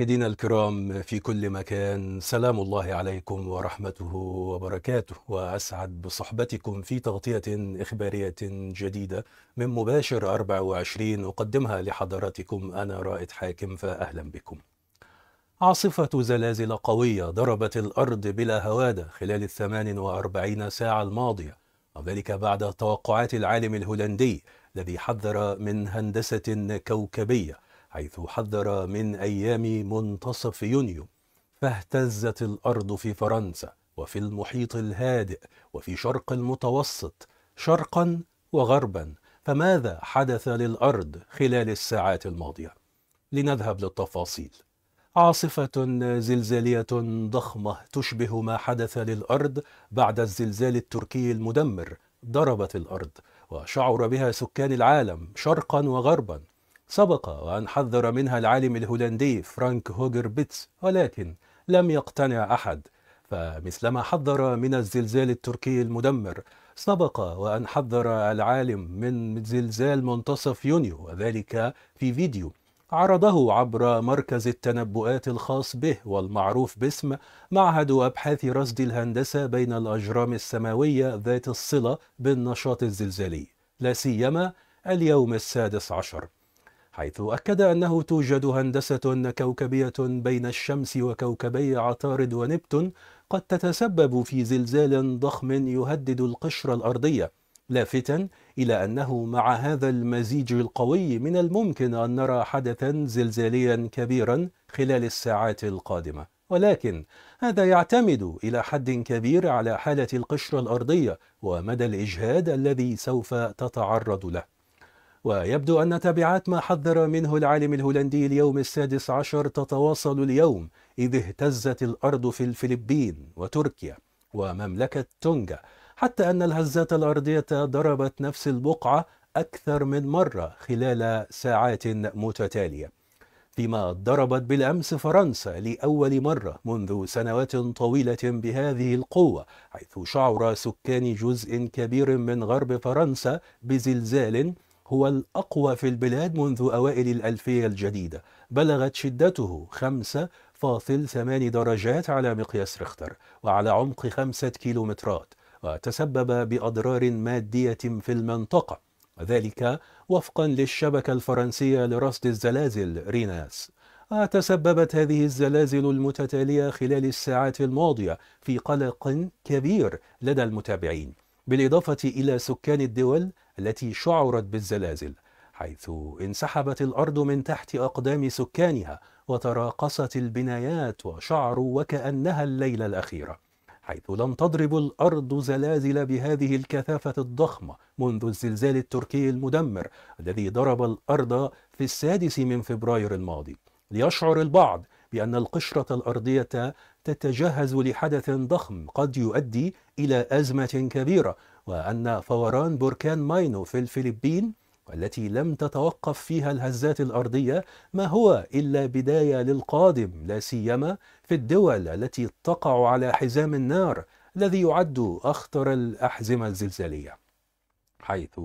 مشاهدينا الكرام في كل مكان سلام الله عليكم ورحمته وبركاته واسعد بصحبتكم في تغطيه اخباريه جديده من مباشر 24 اقدمها لحضراتكم انا رائد حاكم فاهلا بكم. عاصفه زلازل قويه ضربت الارض بلا هواده خلال ال 48 ساعه الماضيه وذلك بعد توقعات العالم الهولندي الذي حذر من هندسه كوكبيه حيث حذر من أيام منتصف يونيو فاهتزت الأرض في فرنسا وفي المحيط الهادئ وفي شرق المتوسط شرقا وغربا فماذا حدث للأرض خلال الساعات الماضية؟ لنذهب للتفاصيل عاصفة زلزالية ضخمة تشبه ما حدث للأرض بعد الزلزال التركي المدمر ضربت الأرض وشعر بها سكان العالم شرقا وغربا سبق وأن حذر منها العالم الهولندي فرانك هوجر بيتس ولكن لم يقتنع أحد فمثلما حذر من الزلزال التركي المدمر سبق وأن حذر العالم من زلزال منتصف يونيو وذلك في فيديو عرضه عبر مركز التنبؤات الخاص به والمعروف باسم معهد أبحاث رصد الهندسة بين الأجرام السماوية ذات الصلة بالنشاط الزلزالي لا سيما اليوم السادس عشر حيث أكد أنه توجد هندسة كوكبية بين الشمس وكوكبي عطارد ونبتون قد تتسبب في زلزال ضخم يهدد القشرة الأرضية لافتا إلى أنه مع هذا المزيج القوي من الممكن أن نرى حدثا زلزاليا كبيرا خلال الساعات القادمة ولكن هذا يعتمد إلى حد كبير على حالة القشرة الأرضية ومدى الإجهاد الذي سوف تتعرض له ويبدو أن تبعات ما حذر منه العالم الهولندي اليوم السادس عشر تتواصل اليوم إذ اهتزت الأرض في الفلبين وتركيا ومملكة تونجا حتى أن الهزات الأرضية ضربت نفس البقعة أكثر من مرة خلال ساعات متتالية فيما ضربت بالأمس فرنسا لأول مرة منذ سنوات طويلة بهذه القوة حيث شعر سكان جزء كبير من غرب فرنسا بزلزال هو الأقوى في البلاد منذ أوائل الألفية الجديدة بلغت شدته 5.8 درجات على مقياس ريختر وعلى عمق 5 كيلومترات وتسبب بأضرار مادية في المنطقة وذلك وفقا للشبكة الفرنسية لرصد الزلازل ريناس وتسببت هذه الزلازل المتتالية خلال الساعات الماضية في قلق كبير لدى المتابعين بالإضافة إلى سكان الدول التي شعرت بالزلازل حيث انسحبت الارض من تحت اقدام سكانها وتراقصت البنايات وشعروا وكانها الليله الاخيره حيث لم تضرب الارض زلازل بهذه الكثافه الضخمه منذ الزلزال التركي المدمر الذي ضرب الارض في السادس من فبراير الماضي ليشعر البعض بأن القشرة الأرضية تتجهز لحدث ضخم قد يؤدي إلى أزمة كبيرة وأن فوران بركان ماينو في الفلبين والتي لم تتوقف فيها الهزات الأرضية ما هو إلا بداية للقادم لا سيما في الدول التي تقع على حزام النار الذي يعد أخطر الأحزمة الزلزالية حيث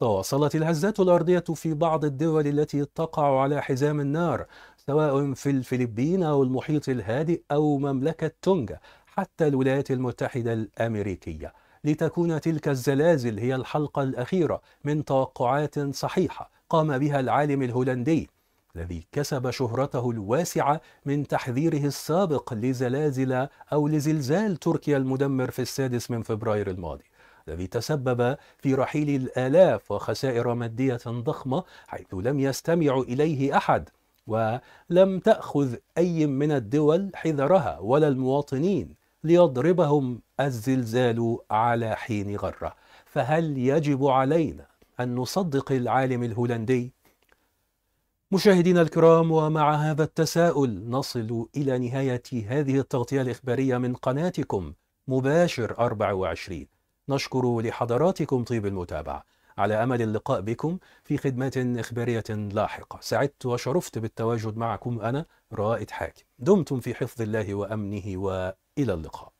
تواصلت الهزات الأرضية في بعض الدول التي تقع على حزام النار سواء في الفلبين أو المحيط الهادئ أو مملكة تونجا حتى الولايات المتحدة الأمريكية لتكون تلك الزلازل هي الحلقة الأخيرة من توقعات صحيحة قام بها العالم الهولندي الذي كسب شهرته الواسعة من تحذيره السابق لزلازل أو لزلزال تركيا المدمر في السادس من فبراير الماضي الذي تسبب في رحيل الآلاف وخسائر مادية ضخمة حيث لم يستمع إليه أحد ولم تأخذ أي من الدول حذرها ولا المواطنين ليضربهم الزلزال على حين غرة فهل يجب علينا أن نصدق العالم الهولندي؟ مشاهدينا الكرام ومع هذا التساؤل نصل إلى نهاية هذه التغطية الإخبارية من قناتكم مباشر 24 نشكر لحضراتكم طيب المتابعة على امل اللقاء بكم في خدمات اخباريه لاحقه سعدت وشرفت بالتواجد معكم انا رائد حاكم دمتم في حفظ الله وامنه والى اللقاء